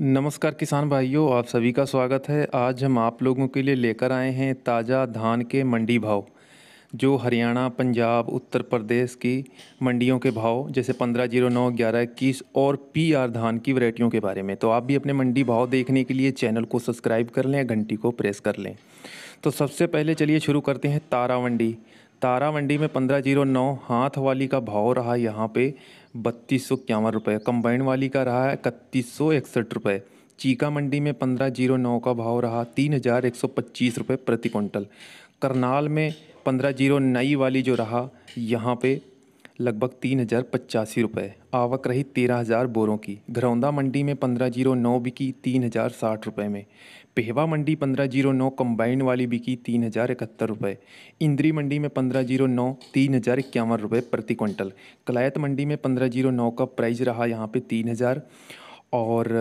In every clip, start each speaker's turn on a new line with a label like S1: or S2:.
S1: नमस्कार किसान भाइयों आप सभी का स्वागत है आज हम आप लोगों के लिए लेकर आए हैं ताज़ा धान के मंडी भाव जो हरियाणा पंजाब उत्तर प्रदेश की मंडियों के भाव जैसे पंद्रह जीरो नौ ग्यारह इक्कीस और पी आर धान की वैरायटियों के बारे में तो आप भी अपने मंडी भाव देखने के लिए चैनल को सब्सक्राइब कर लें घंटी को प्रेस कर लें तो सबसे पहले चलिए शुरू करते हैं तारा मंडी तारा मंडी में पंद्रह जीरो नौ हाथ वाली का भाव रहा यहाँ पे बत्तीस सौ इक्यावन रुपये कम्बाइंड वाली का रहा है इकतीस सौ इकसठ रुपये चीका मंडी में पंद्रह जीरो नौ का भाव रहा तीन हज़ार एक सौ पच्चीस रुपये प्रति क्विंटल करनाल में पंद्रह जीरो नई वाली जो रहा यहाँ पे लगभग तीन हजार पचासी रुपये आवक रही तेरह हजार बोरों की घरौंदा मंडी में पंद्रह जीरो नौ बिकी तीन हजार साठ रुपये में पेहवा मंडी पंद्रह जीरो नौ कम्बाइंड वाली बिकी तीन हजार इकहत्तर रुपये इंद्री मंडी में पंद्रह जीरो नौ तीन हजार इक्यावन रुपये प्रति क्विंटल कलायत मंडी में पंद्रह जीरो नौ का प्राइस रहा यहाँ पे तीन हजार और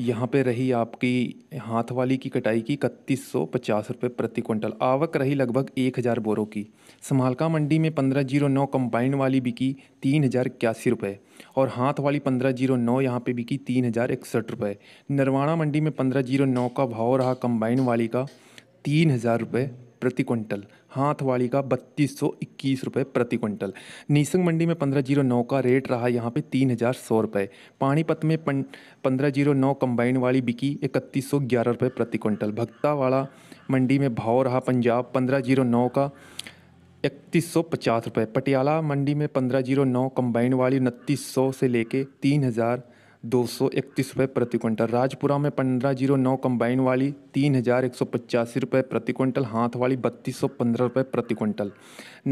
S1: यहाँ पे रही आपकी हाथ वाली की कटाई की इकतीस सौ पचास रुपये प्रति क्विंटल आवक रही लगभग एक हज़ार बोरों की समालका मंडी में पंद्रह जीरो नौ कम्बाइंड वाली बिकी तीन हज़ार इक्यासी रुपये और हाथ वाली पंद्रह जीरो नौ यहाँ पर बिकी तीन हज़ार इकसठ रुपये नरवाणा मंडी में पंद्रह जीरो नौ का भाव रहा कम्बाइंड वाली का तीन हज़ार रुपये प्रति क्विंटल हाथ वाली का बत्तीस सौ इक्कीस रुपये प्रति क्विंटल नीसंग मंडी में पंद्रह जीरो नौ का रेट रहा यहाँ पे तीन हज़ार सौ रुपये पानीपत में पंद्रह जीरो नौ कम्बाइन वाली बिकी इकतीस सौ ग्यारह रुपये प्रति क्विंटल भक्ता वाला मंडी में भाव रहा पंजाब पंद्रह जीरो नौ का इकतीस सौ पचास रुपये पटियाला मंडी में पंद्रह जीरो नौ कम्बाइन वाली उनतीस सौ से लेके तीन हज़ार दो सौ इकतीस रुपये प्रति क्विंटल राजपुरा में पंद्रह जीरो नौ कम्बाइन वाली तीन हज़ार एक सौ पचासी रुपये प्रति क्विंटल हाथ वाली बत्तीस सौ पंद्रह रुपये प्रति क्विंटल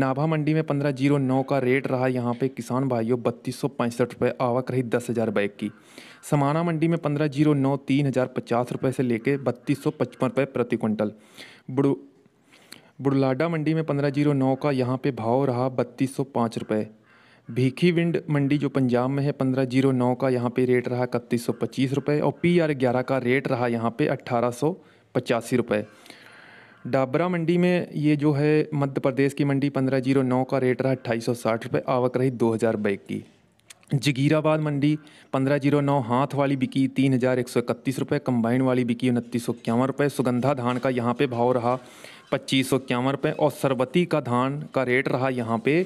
S1: नाभा मंडी में पंद्रह जीरो नौ का रेट रहा यहाँ पे किसान भाइयों बत्तीस सौ पैंसठ रुपये आवक रही दस हज़ार बैग की समाना मंडी में पंद्रह जीरो नौ तीन हज़ार पचास रुपये से लेके बत्तीस सौ पचपन रुपये प्रति क्विंटल बुड़ बुड़लाडा मंडी में पंद्रह जीरो नौ का यहाँ पे भाव रहा बत्तीस सौ पाँच रुपये भीखी विंड मंडी जो पंजाब में है पंद्रह जीरो नौ का यहाँ पे रेट रहा इकतीस सौ पच्चीस रुपये और पी आर ग्यारह का रेट रहा यहाँ पे अट्ठारह सौ पचासी रुपये डाबरा मंडी में ये जो है मध्य प्रदेश की मंडी पंद्रह जीरो नौ का रेट रहा अट्ठाईस सौ साठ रुपये आवक रही दो हज़ार बैग की जगीराबाद मंडी पंद्रह जीरो नौ हाथ वाली बिकी तीन हज़ार एक सौ इकतीस रुपये कम्बाइंड वाली बिकी उनतीस सौ इक्यावन रुपये सुगंधा धान का यहाँ पे भाव रहा पच्चीस सौ इक्यावन रुपये और सरबती का धान का रेट रहा यहाँ पे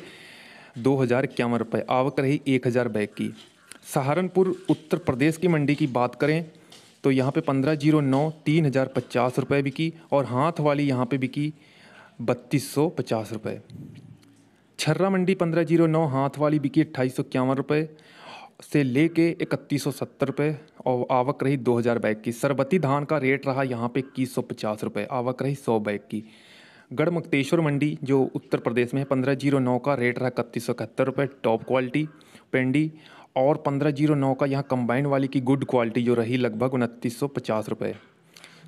S1: दो हज़ार इक्यावन रुपये आवक रही एक हज़ार बैग की सहारनपुर उत्तर प्रदेश की मंडी की बात करें तो यहाँ पे पंद्रह जीरो नौ तीन हज़ार पचास रुपये बिकी और हाथ वाली यहाँ पे बिकी बत्तीस सौ पचास रुपये छर्रा मंडी पंद्रह जीरो नौ हाथ वाली बिकी अट्ठाईस सौ इक्यावन रुपये से ले के इकतीस सौ सत्तर रुपये और आवक रही दो हज़ार बैग की सरबती धान का रेट रहा यहाँ पे इक्कीस सौ पचास रुपये आवक रही सौ बैग की गढ़मुक्तेश्वर मंडी जो उत्तर प्रदेश में है पंद्रह जीरो नौ का रेट रहा इकतीस सौ इकहत्तर रुपये टॉप क्वालिटी पेंडी और पंद्रह जीरो नौ का यहाँ कंबाइंड वाली की गुड क्वालिटी जो रही लगभग उनतीस सौ पचास रुपये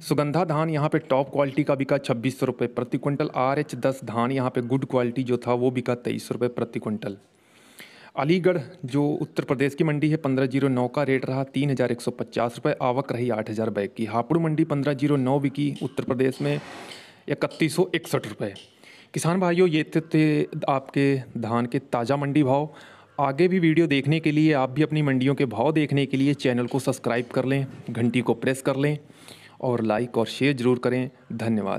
S1: सुगंधा धान यहाँ पे टॉप क्वालिटी का बिका छब्बीस सौ रुपये प्रति क्विंटल आर एच दस धान यहाँ पे गुड क्वालिटी जो था वो बिका तेईस सौ रुपये प्रति क्विंटल अलीगढ़ जो उत्तर प्रदेश की मंडी है पंद्रह जीरो नौ का रेट रहा तीन हज़ार एक सौ पचास रुपये आवक रही आठ हज़ार बैग की हापुड़ मंडी पंद्रह जीरो नौ बिकी उत्तर प्रदेश में इकतीस सौ इकसठ रुपये किसान भाइयों ये थे आपके धान के ताज़ा मंडी भाव आगे भी वीडियो देखने के लिए आप भी अपनी मंडियों के भाव देखने के लिए चैनल को सब्सक्राइब कर लें घंटी को प्रेस कर लें और लाइक और शेयर ज़रूर करें धन्यवाद